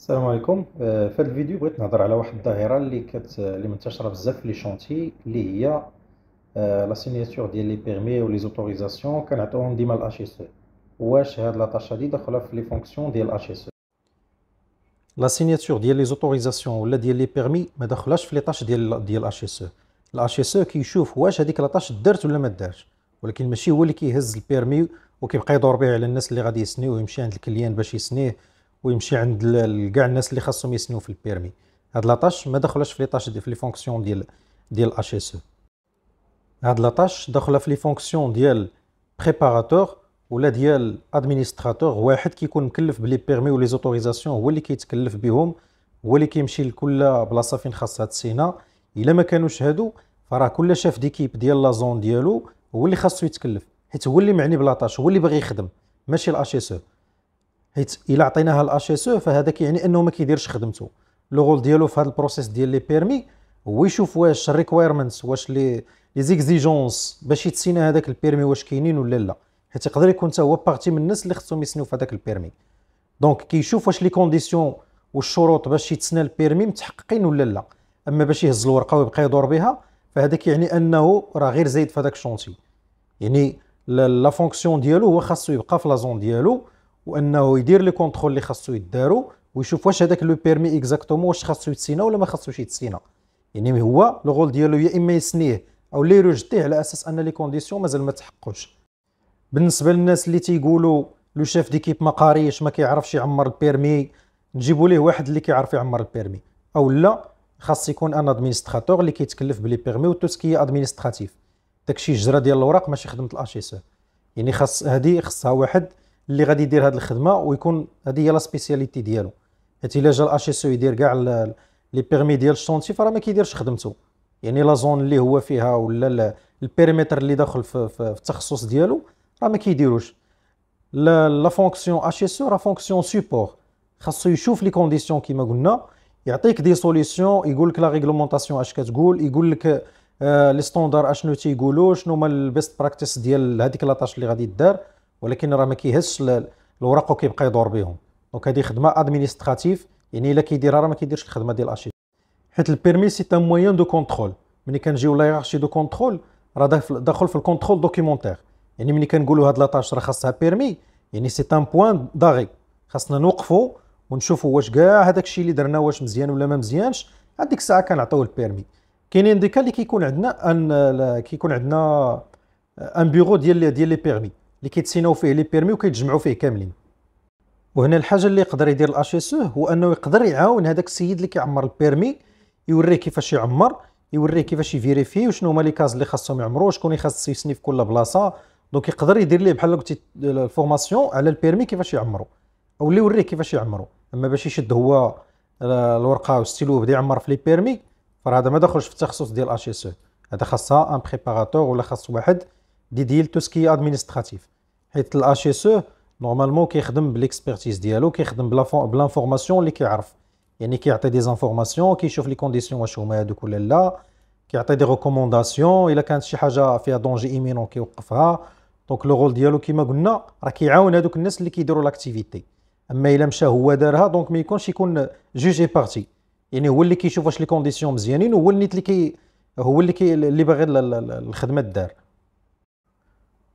السلام عليكم آه، في هذا الفيديو بغيت نهضر على واحد الظاهره اللي كت اللي منتشره بزاف في لي شونتي اللي هي لا آه، سينياتور ديال لي بيرمي ولي زوتوريزاسيون كنعطيوهم ديما اتش اس e. واش هاد لا طاش هادي داخله في لي فونكسيون ديال اتش اس لا سينياتور ديال لي زوتوريزاسيون ولا ديال لي بيرمي ما داخلاش في لي طاش ديال ديال اتش اس اتش اس كيشوف واش هذيك لا طاش دارت ولا ما دارتش ولكن ماشي هو اللي كيهز البيرمي وكيبقى يدور به على الناس اللي غادي يسنيو ويمشي عند الكليان باش يسنيه ويمشي عند كاع الناس اللي خاصهم يسنوا في البيرمي هاد لاطاش ما دخلش في لاطاش في لي فونكسيون ديال ديال الاش اس e. هاد لاطاش دخل في لي فونكسيون ديال بريباراتور ولا ديال ادمنستراتور واحد كيكون مكلف بلي بيرمي ولي زوتوريزاسيون هو اللي كيتكلف بهم هو اللي كيمشي لكل بلاصه فين خاصها تسينا الا ما كانوش هادو فراه كل شاف ديكيب ديال لا زون ديالو هو اللي خاصو يتكلف حيت هو اللي معني بلاطاش هو اللي باغي يخدم ماشي الاش اس حيت الا عطيناها الاش اس او فهذا كيعني انه ما كيديرش خدمته لو ديالو في هذا البروسيس ديال لي بيرمي هو يشوف واش الريكويرمنت واش لي لي زيكزيجونس باش يتسينا هذاك البيرمي واش كاينين ولا لا حيت يقدر يكون حتى هو بارتي من الناس اللي خصهم يسنيو في هذاك البيرمي دونك كيشوف واش لي كونديسيون والشروط باش يتسنى البيرمي متحققين ولا لا اما باش يهز الورقه ويبقى يدور بها فهذا كيعني انه راه غير زايد في هذاك الشونتي يعني لا فونكسيون ديالو هو خاصو يبقى في لا زون ديالو وانه يدير لي كونترول اللي خاصو يدارو ويشوف واش هذاك لو بيرمي اكزاكتومون واش خاصو يتسينا ولا ما خاصوش يتسينا يعني هو لو غول ديالو يا اما يسنيه او لا يروجتيه على اساس ان لي كونديسيون مازال ما تحققوش بالنسبه للناس اللي تيقولوا لو شيف ديكيب ما قاريش ما كيعرفش يعمر البيرمي نجيبوا ليه واحد اللي كيعرف يعمر البيرمي او لا خاص يكون ان ادمينستراتور اللي كيتكلف بلي بيرمي و توسكي ادمينستراتيف داكشي جرا ديال الوراق ماشي خدمه الاشيسور يعني خاص هذه خاصها واحد اللي غادي يدير هذه الخدمه ويكون هذه هي لا سبيسياليتي ديالو حيت الا جا الاش اس يدير كاع لي بيرمي ديال الشونتي فراه ما كيديرش خدمته يعني لا زون اللي هو فيها ولا البيريمتر اللي داخل في, في التخصص ديالو راه ما كيديروش لا فونكسيون اش اس راه فونكسيون سوبور خاصو يشوف لي كونديسيون كيما قلنا يعطيك دي سوليسيون يقول لك لا ريغلومونطاسيون اش كتقول يقول لك آه لي ستوندار اشنو تيقولوا شنو هما البيست براكتيس ديال هذيك لاطاش اللي غادي دار ولكن راه ما كيهزش الوراق وكيبقى يدور بهم دونك هذه خدمه ادمينستراتيف يعني الا كيديرها راه ما كيديرش الخدمه ديال الاشي حيت البيرمي سي ان مويان دو كونترول ملي كنجيو لا لايرارشي دو كونترول راه داخل في الكونترول دوكيمونتير يعني ملي كنقولوا هاد لاطاش راه خاصها بيرمي يعني سي ان بوان داغي خاصنا نوقفوا ونشوفوا واش كاع هذاك الشيء اللي درنا واش مزيان ولا ما مزيانش هذيك الساعه كنعطيو البيرمي كاينين ديكا اللي كيكون عندنا ان كيكون عندنا ان بيرو ديال ديال لي بيرمي اللي كيتسيناو فيه لي بيرمي وكيتجمعوا فيه كاملين وهنا الحاجه اللي يقدر يدير الاش اس هو انه يقدر يعاون هذاك السيد اللي كيعمر البيرمي يوريه كيفاش يعمر يوريه كيفاش يفيريفي وشنو هما لي كاز اللي خاصهم يعمروا شكون اللي خاص يسني في كل بلاصه دونك يقدر يدير ليه بحال قلتي الفورماسيون على البيرمي كيفاش يعمروا او اللي يوريه كيفاش يعمروا اما باش يشد هو الورقه والستيلو وبدا يعمر في لي بيرمي فهذا ما دخلش في التخصص ديال الاش اس هذا خاصها ان بريباراتور ولا خاص واحد دي ديال توسكي ادمينستراتيف حيت الاش اس او e نورمالمون كيخدم بالاكسبرتيز ديالو كيخدم بلانفورماسيون اللي كيعرف يعني كيعطي دي زانفورماسيون كيشوف لي كونديسيون واش هما هادوك ولا لا كيعطي دي ريكومونداسيون الا كانت شي حاجه فيها دونجي ايمينون كيوقفها دونك لو رول ديالو كيما قلنا راه كيعاون هادوك الناس اللي كيديروا لاكتيفيتي اما الا مشى هو دارها دونك ما يكونش يكون جوجي بارتي يعني هو اللي كيشوف واش لي كونديسيون مزيانين وهو النيت اللي كي هو اللي كي اللي باغي الخدمه دار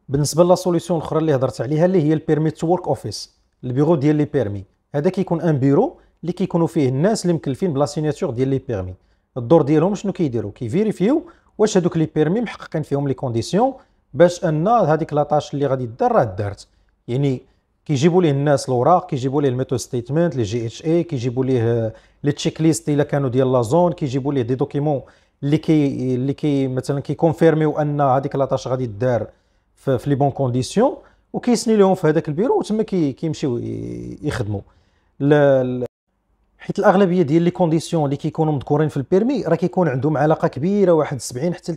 بالنسبه لا سوليسيون الاخرى اللي هضرت عليها اللي هي البيرمي تو ورك اوفيس البيرو ديال لي بيرمي هذا كيكون ان بيرو اللي كيكونوا فيه الناس اللي مكلفين بلا سيناتور ديال لي بيرمي الدور ديالهم شنو كيديروا كيفيريفيو واش هذوك لي بيرمي محققين فيهم لي كونديسيون باش ان هذيك لا طاش اللي غادي دار راه دارت يعني كيجيبوا ليه الناس الاوراق كيجيبوا ليه الميتو ستيتمنت لي جي اتش اي كيجيبوا ليه لي تشيك ليست الا كانوا ديال لا زون كيجيبوا ليه دي دوكيمون اللي كي اللي كي مثلا كيكونفيرميو ان هذيك لا طاش غادي دار في لي بون كونديسيون وكيسني لهم في هذاك البيرو وتما كيمشيو يخدموا حيت الاغلبيه ديال لي كونديسيون اللي كيكونوا مذكورين في البيرمي راه كيكون عندهم علاقه كبيره واحد 70 حتى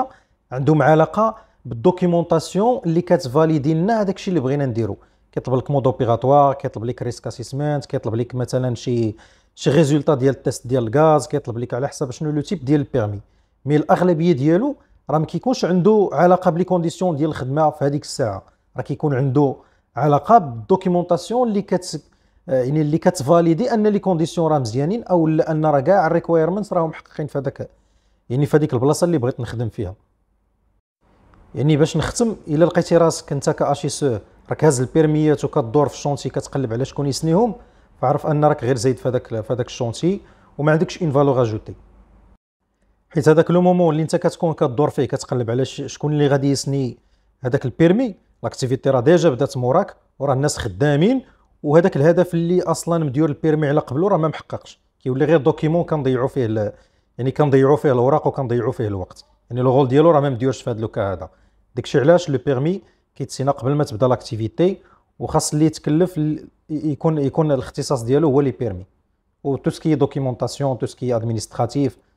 80% عندهم علاقه بالدوكيومونطاسيون اللي كتفاليدي لنا هذاك الشيء اللي بغينا نديرو كيطلب لك مود اوبيراتوار كيطلب لك ريسك اسيسمنت كيطلب لك مثلا شي شي ريزولتا ديال التيست ديال الغاز كيطلب لك على حسب شنو لو تيب ديال البيرمي مي الاغلبيه ديالو راه ما كيكونش عنده علاقه بلي كونديسيون ديال الخدمه في هذيك الساعه راه كيكون عنده علاقه بالدوكيومونطاسيون اللي كت آه، يعني اللي كتفاليدي ان لي كونديسيون راه مزيانين او ان راه كاع الريكويرمنت راهم محققين في هذاك يعني في هذيك البلاصه اللي بغيت نخدم فيها يعني باش نختم الا لقيتي راسك انت كاشيسو راك هاز البيرميات وكدور في الشونتي كتقلب على شكون يسنيهم فعرف ان راك غير زايد في هذاك في هذاك الشونتي وما عندكش اون فالور اجوتي حيت هذاك لو مومون اللي انت كتكون كدور فيه كتقلب على شكون اللي غادي يسني هذاك البيرمي لاكتيفيتي راه ديجا بدات موراك وراه الناس خدامين وهذاك الهدف اللي اصلا مديور البيرمي على قبله راه ما محققش كيولي غير دوكيمون كنضيعوا فيه يعني كنضيعوا فيه الاوراق وكنضيعوا فيه الوقت يعني لو غول ديالو راه ما مديورش في هذا لوكا هذا داكشي علاش لو بيرمي كيتسينا قبل ما تبدا لاكتيفيتي وخاص اللي يتكلف يكون يكون الاختصاص ديالو هو لي بيرمي و تو سكي دوكيمونطاسيون تو سكي ادمينستراتيف